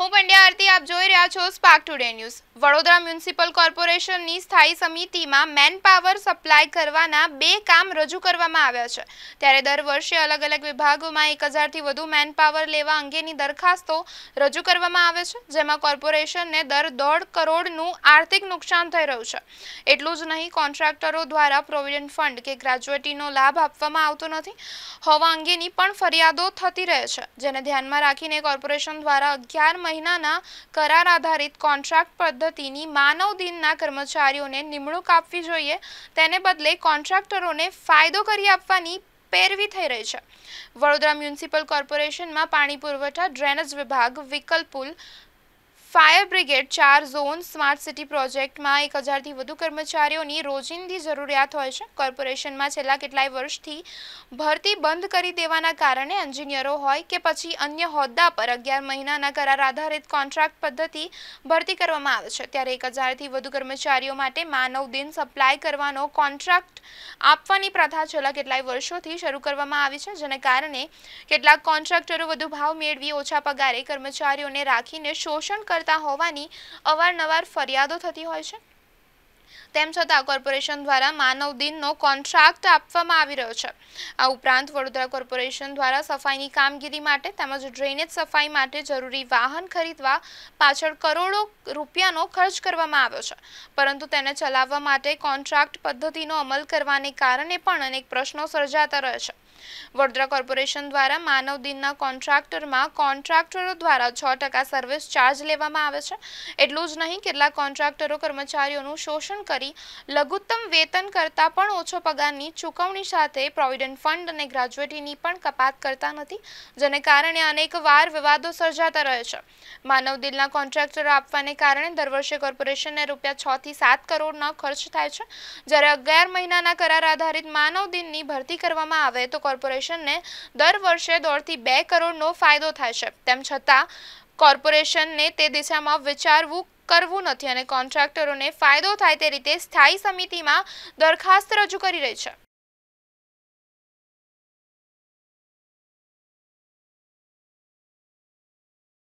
હું પંડ્યા આરતી આપ જોઈ રહ્યા છો Spark Today News Vadodara municipal કોર્પોરેશનની સ્થાયી સમિતિમાં મેનપાવર સપ્લાય કરવાના બે કામ રજૂ કરવામાં આવ્યા છે ત્યારે દર વર્ષે અલગ અલગ વિભાગોમાં એક હજારથી વધુ મેનપાવર લેવા અંગેની દરખાસ્તો રજૂ કરવામાં આવે છે જેમાં કોર્પોરેશનને દર દોઢ કરોડનું આર્થિક નુકસાન થઈ રહ્યું છે એટલું જ નહીં કોન્ટ્રાક્ટરો દ્વારા પ્રોવિડન્ટ ફંડ કે ગ્રેજ્યુએટીનો લાભ આપવામાં આવતો નથી હોવા અંગેની પણ ફરિયાદો થતી રહે છે જેને ધ્યાનમાં રાખીને કોર્પોરેશન દ્વારા અગિયાર મહિનાના કરાર આધારિત કોન્ટ્રાક્ટ પર પદ્ધતિની માનવ દિનના કર્મચારીઓને નિમણૂક આપવી જોઈએ તેને બદલે કોન્ટ્રાક્ટરોને ફાયદો કરી આપવાની પેરવી થઈ રહી છે વડોદરા મ્યુનિસિપલ કોર્પોરેશનમાં પાણી પુરવઠા ડ્રેનેજ વિભાગ વિકલ પુલ ફાયર બ્રિગેડ ચાર ઝોન સ્માર્ટ સિટી પ્રોજેક્ટમાં એક હજારથી વધુ કર્મચારીઓની રોજિંદી જરૂરિયાત હોય છે કોર્પોરેશનમાં છેલ્લા કેટલાય વર્ષથી ભરતી બંધ કરી દેવાના કારણે એન્જિનિયરો હોય કે પછી અન્ય હોદ્દા પર અગિયાર મહિનાના કરાર આધારિત કોન્ટ્રાક્ટ પદ્ધતિ ભરતી કરવામાં આવે છે ત્યારે એક હજારથી વધુ કર્મચારીઓ માટે માનવ દિન સપ્લાય કરવાનો કોન્ટ્રાક્ટ આપવાની પ્રથા છેલ્લા કેટલાય વર્ષોથી શરૂ કરવામાં આવી છે જેને કારણે કેટલાક કોન્ટ્રાક્ટરો વધુ ભાવ મેળવી ઓછા પગારે કર્મચારીઓને રાખીને શોષણ કર કરતા હોવાની અવારનવાર ફરિયાદો થતી હોય છે તેમ છતાં કોર્પોરેશન દ્વારા માનવ દિનનો કોન્ટ્રાક્ટ આપવામાં આવી રહ્યો છે આ ઉપરાંત વડોદરા કોર્પોરેશન દ્વારા સફાઈની કામગીરી માટે તેમજ ડ્રેનેજ સફાઈ માટે જરૂરી વાહન ખરીદવા પાછળ કરોડો રૂપિયાનો ખર્ચ કરવામાં આવ્યો છે પરંતુ તેને ચલાવવા માટે કોન્ટ્રાક્ટ પદ્ધતિનો અમલ કરવાને કારણે પણ અનેક પ્રશ્નો સર્જાતા રહે છે વડોદરા કોર્પોરેશન દ્વારા માનવ દિનના કોન્ટ્રાક્ટરમાં કોન્ટ્રાક્ટરો દ્વારા છ ટકા સર્વિસ ચાર્જ લેવામાં આવે છે એટલું જ નહીં કેટલાક કોન્ટ્રાક્ટરો કર્મચારીઓનું શોષણ કરી લઘુત્તમ વેતન કરતાં પણ ઓછો પગારની ચૂકવણી સાથે પ્રોવિડન્ટ ફંડ અને ગ્રેજ્યુએટીની પણ કપાત કરતા નથી જેને કારણે અનેક વાર વિવાદો સર્જાતા રહે છે માનવ દિલના કોન્ટ્રાક્ટરો આપવાને કારણે દર વર્ષે કોર્પોરેશનને રૂપિયા છ થી સાત કરોડનો ખર્ચ થાય છે જ્યારે અગિયાર મહિનાના કરાર આધારિત માનવ દિનની ભરતી કરવામાં આવે તો કોર્પોરેશનને દર વર્ષે દોઢથી બે કરોડનો ફાયદો થાય છે તેમ છતાં કોર્પોરેશનને તે દિશામાં વિચારવું કરવું નથી અને કોન્ટ્રાક્ટરોને ફાયદો થાય તે રીતે સ્થાયી સમિતિમાં દરખાસ્ત રજૂ કરી રહી છે